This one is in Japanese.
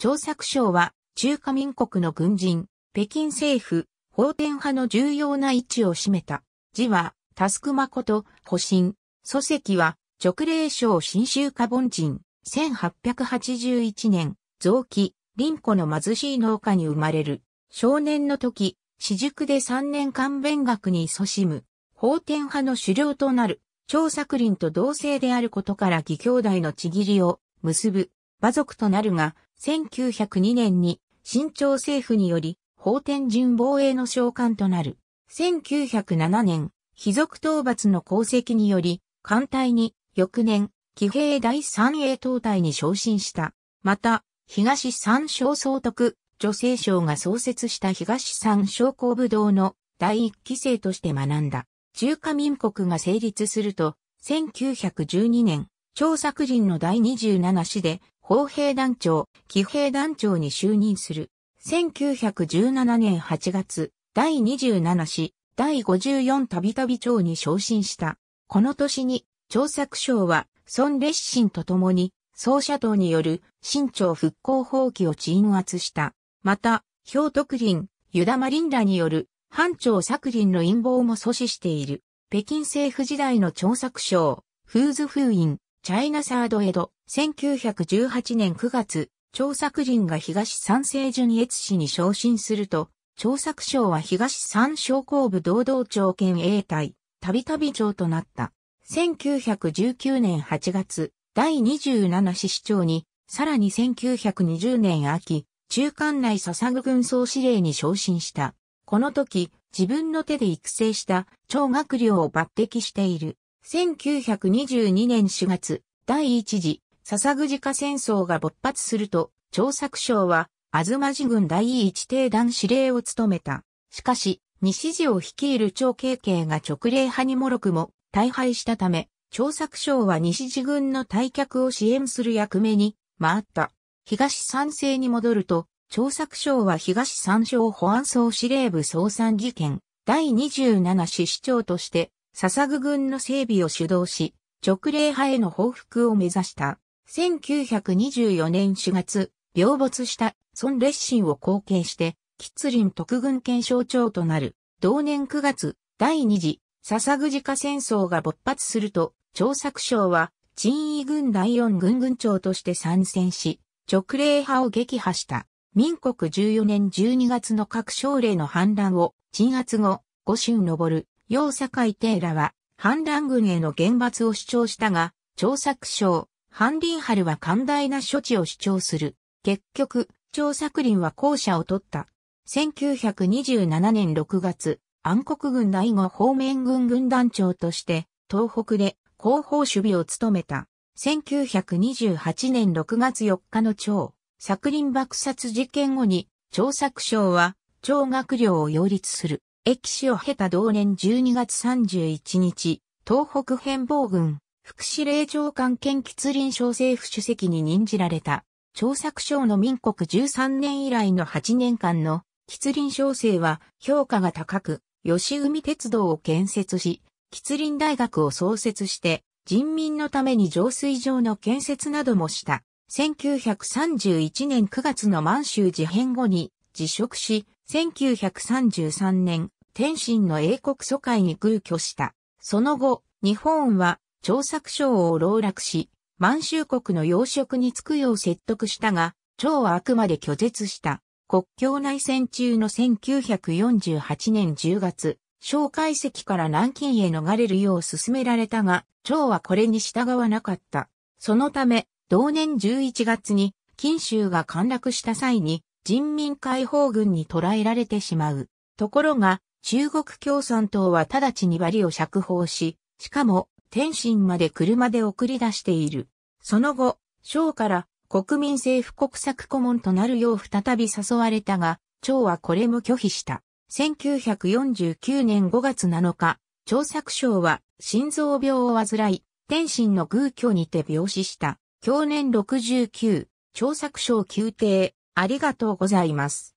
張作省は中華民国の軍人、北京政府、法典派の重要な位置を占めた。字は、タスクマこと、保身。祖籍は、直令省新州家凡人。1881年、臓器、林子の貧しい農家に生まれる。少年の時、私塾で3年間弁学に勤しむ。法典派の狩猟となる。張作林と同姓であることから義兄弟のちぎりを結ぶ。馬族となるが、1902年に清朝政府により法天順防衛の召喚となる。1907年、貴族討伐の功績により、艦隊に翌年、騎兵第三栄東隊に昇進した。また、東三省総督、女性省が創設した東三省工部堂の第一期生として学んだ。中華民国が成立すると、1912年、張作人の第27師で砲兵団長、騎兵団長に就任する。1917年8月、第27師、第54たびたび長に昇進した。この年に、張作省は、孫列心と共に、総社党による新朝復興放棄を鎮圧した。また、氷徳林、湯玉林らによる藩長作林の陰謀も阻止している。北京政府時代の張作省、フーズ封印、チャイナサードエド、1918年9月、張作人が東三世順越市に昇進すると、張作省は東三商工部堂々長県英隊、たびたび長となった。1919年8月、第27市市長に、さらに1920年秋、中間内笹具軍総司令に昇進した。この時、自分の手で育成した超学寮を抜擢している。1922年4月、第1次笹口慈化戦争が勃発すると、調作省は、東路軍第一定団司令を務めた。しかし、西寺を率いる長慶慶が直令派にもろくも大敗したため、調作省は西寺軍の退却を支援する役目に回った。東三世に戻ると、調作省は東三省保安総司令部総参事件第27師市長として、笹久軍の整備を主導し、直令派への報復を目指した。1924年4月、病没した孫烈心を後継して、吉林特軍検証長となる。同年9月、第二次、笹久鹿戦争が勃発すると、張作省は、陳位軍第四軍軍長として参戦し、直令派を撃破した。民国14年12月の各省令の反乱を、鎮圧後、五春昇る、坂井帝らは、反乱軍への厳罰を主張したが、張作省、ハンリンハルは寛大な処置を主張する。結局、張作林は後者を取った。1927年6月、暗黒軍第5方面軍軍団長として、東北で後方守備を務めた。1928年6月4日の張、作林爆殺事件後に、張作省は、張学寮を擁立する。駅史を経た同年12月31日、東北変貌軍、副司令長官兼吉林省政府主席に任じられた、張作省の民国13年以来の8年間の吉林省政は評価が高く、吉海鉄道を建設し、吉林大学を創設して、人民のために浄水場の建設などもした。1931年9月の満州事変後に辞職し、1933年、天津の英国疎開に空居した。その後、日本は張作省を牢絡し、満州国の養殖に就くよう説得したが、張はあくまで拒絶した。国境内戦中の1948年10月、蒋介石から南京へ逃れるよう勧められたが、張はこれに従わなかった。そのため、同年11月に、金州が陥落した際に、人民解放軍に捕らえられてしまう。ところが、中国共産党は直ちにバリを釈放し、しかも、天津まで車で送り出している。その後、省から国民政府国策顧問となるよう再び誘われたが、長はこれも拒否した。1949年5月7日、長作省は心臓病を患い、天津の偶居にて病死した。去年69、長作省宮廷、ありがとうございます。